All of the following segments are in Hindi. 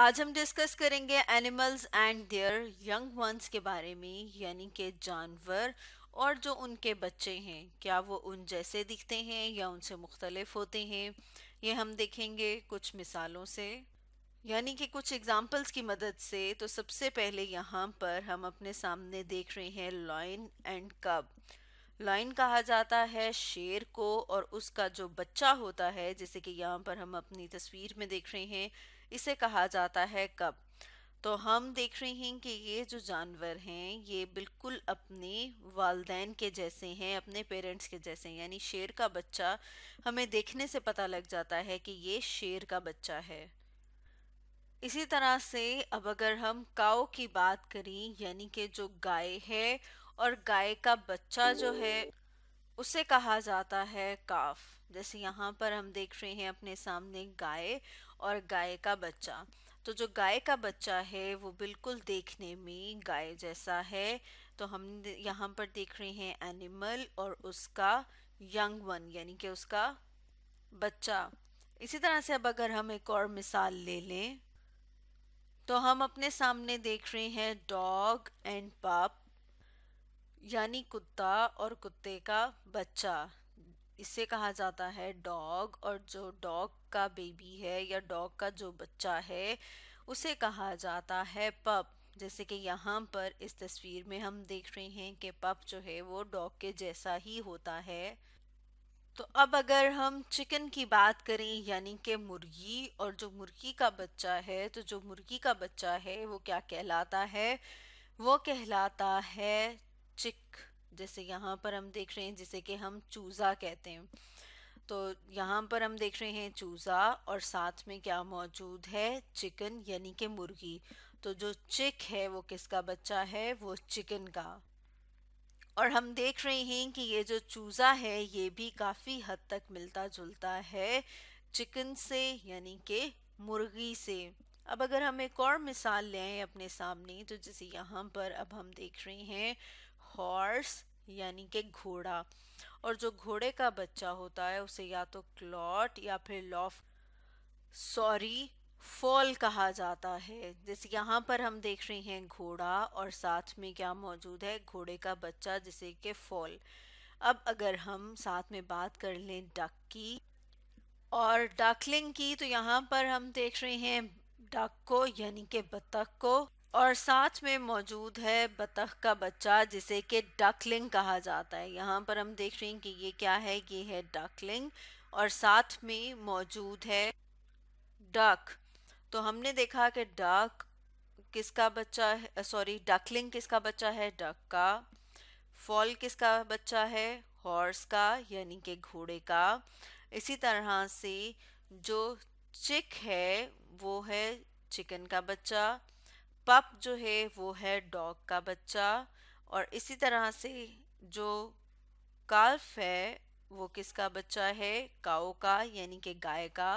आज हम डिस्कस करेंगे animals and their young ones के बारे में यानी कि जानवर और जो उनके बच्चे हैं क्या वो उन जैसे दिखते हैं या उनसे मुख्तलफ होते हैं ये हम देखेंगे कुछ मिसालों से यानी कि कुछ एग्जाम्पल्स की मदद से तो सबसे पहले यहाँ पर हम अपने सामने देख रहे हैं लॉइन एंड कब लाइन कहा जाता है शेर को और उसका जो बच्चा होता है जैसे कि यहाँ पर हम अपनी तस्वीर में देख रहे हैं इसे कहा जाता है कब तो हम देख रहे हैं कि ये जो जानवर हैं ये बिल्कुल अपने वालदेन के जैसे हैं अपने पेरेंट्स के जैसे हैं यानी शेर का बच्चा हमें देखने से पता लग जाता है कि ये शेर का बच्चा है इसी तरह से अब अगर हम काओ की बात करें यानी कि जो गाय है और गाय का बच्चा जो है उसे कहा जाता है काफ जैसे यहाँ पर हम देख रहे हैं अपने सामने गाय और गाय का बच्चा तो जो गाय का बच्चा है वो बिल्कुल देखने में गाय जैसा है तो हम यहाँ पर देख रहे हैं एनिमल और उसका यंग वन यानी कि उसका बच्चा इसी तरह से अब अगर हम एक और मिसाल ले लें तो हम अपने सामने देख रहे हैं डॉग एंड पप यानी कुत्ता और कुत्ते का बच्चा इसे कहा जाता है डॉग और जो डॉग का बेबी है या डॉग का जो बच्चा है उसे कहा जाता है पप जैसे कि यहाँ पर इस तस्वीर में हम देख रहे हैं कि पप जो है वो डॉग के जैसा ही होता है तो अब अगर हम चिकन की बात करें यानी कि मुर्गी और जो मुर्गी का बच्चा है तो जो मुर्गी का बच्चा है वो क्या कहलाता है वो कहलाता है चिक जैसे यहाँ पर हम देख रहे हैं जिसे कि हम चूज़ा कहते हैं तो यहाँ पर हम देख रहे हैं चूज़ा और साथ में क्या मौजूद है चिकन यानी कि मुर्गी तो जो चिक है वो किसका बच्चा है वो चिकन का और हम देख रहे हैं कि ये जो चूज़ा है ये भी काफ़ी हद तक मिलता जुलता है चिकन से यानी कि मुर्गी से अब अगर हम एक और मिसाल लें अपने सामने तो जैसे यहाँ पर अब हम देख रहे हैं हॉर्स यानी कि घोड़ा और जो घोड़े का बच्चा होता है उसे या तो क्लॉट या फिर लॉफ सॉरी फॉल कहा जाता है जैसे यहाँ पर हम देख रहे हैं घोड़ा और साथ में क्या मौजूद है घोड़े का बच्चा जिसे कि फॉल अब अगर हम साथ में बात कर लें डक की और डाकलिंग की तो यहाँ पर हम देख रहे हैं डक को यानी के बतख को और साथ में मौजूद है बतख का बच्चा जिसे कि डकलिंग कहा जाता है यहाँ पर हम देख रहे हैं कि ये क्या है ये है डकलिंग और साथ में मौजूद है डक तो हमने देखा कि डक किसका बच्चा है सॉरी डकलिंग किसका बच्चा है डक का फॉल किसका बच्चा है हॉर्स का यानी कि घोड़े का इसी तरह से जो चिक है वो है चिकन का बच्चा पप जो है वो है डॉग का बच्चा और इसी तरह से जो काल्फ है वो किसका बच्चा है काओ का यानी कि गाय का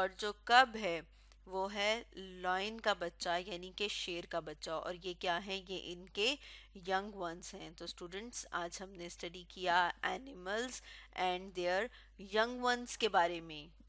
और जो कब है वो है लॉइन का बच्चा यानी कि शेर का बच्चा और ये क्या है ये इनके यंग वंस हैं तो स्टूडेंट्स आज हमने स्टडी किया animals and their young ones के बारे में